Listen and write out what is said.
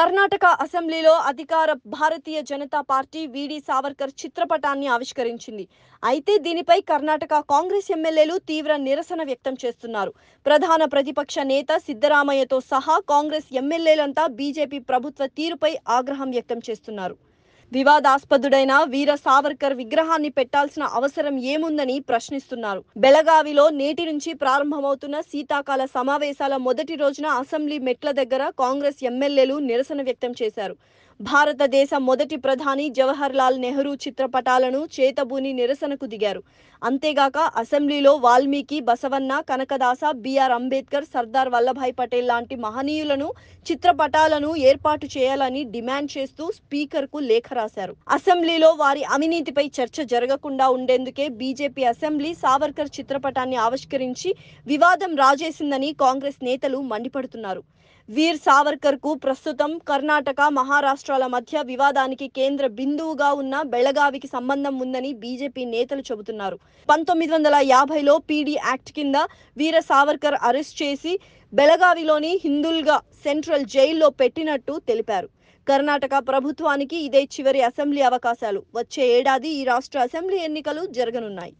కర్ణాటక అసెంబ్లీలో అధికార భారతీయ జనతా పార్టీ విడి సావర్కర్ చిత్రపటాన్ని ఆవిష్కరించింది అయితే దీనిపై కర్ణాటక కాంగ్రెస్ ఎమ్మెల్యేలు తీవ్ర నిరసన వ్యక్తం చేస్తున్నారు ప్రధాన ప్రతిపక్ష నేత సిద్ధరామయ్యతో సహా కాంగ్రెస్ ఎమ్మెల్యేలంతా బీజేపీ ప్రభుత్వ తీరుపై ఆగ్రహం వ్యక్తం చేస్తున్నారు వివాదాస్పదుడైన వీర సావర్కర్ విగ్రహాన్ని పెట్టాల్సిన అవసరం ఏముందని ప్రశ్నిస్తున్నారు బెలగావిలో నేటి నుంచి ప్రారంభమవుతున్న శీతాకాల సమావేశాల మొదటి రోజున అసెంబ్లీ మెట్ల దగ్గర కాంగ్రెస్ ఎమ్మెల్యేలు నిరసన వ్యక్తం చేశారు భారతదేశ మొదటి ప్రధాని జవహర్ లాల్ నెహ్రూ చిత్రపటాలను చేతబూని నిరసనకు దిగారు అంతేగాక అసెంబ్లీలో వాల్మీకి బసవన్న కనకదాస బిఆర్ అంబేద్కర్ సర్దార్ వల్లభాయ్ పటేల్ లాంటి మహనీయులను చిత్రపటాలను ఏర్పాటు చేయాలని డిమాండ్ చేస్తూ స్పీకర్కు లేఖ రాశారు అసెంబ్లీలో వారి అవినీతిపై చర్చ జరగకుండా ఉండేందుకే బీజేపీ అసెంబ్లీ సావర్కర్ చిత్రపటాన్ని ఆవిష్కరించి వివాదం రాజేసిందని కాంగ్రెస్ నేతలు మండిపడుతున్నారు వీర్ కు ప్రస్తుతం కర్ణాటక మహారాష్ట్ర రాష్ట్రాల మధ్య వివాదానికి కేంద్ర బిందువుగా ఉన్న బెళగావికి సంబంధం ఉందని బీజేపీ నేతలు చెబుతున్నారు పంతొమ్మిది వందల యాభైలో పీడీ యాక్ట్ కింద వీర సావర్కర్ అరెస్ట్ చేసి బెళగావిలోని హిందుల్గా సెంట్రల్ జైల్లో పెట్టినట్టు తెలిపారు కర్ణాటక ప్రభుత్వానికి ఇదే చివరి అసెంబ్లీ అవకాశాలు వచ్చే ఏడాది ఈ రాష్ట్ర అసెంబ్లీ ఎన్నికలు జరగనున్నాయి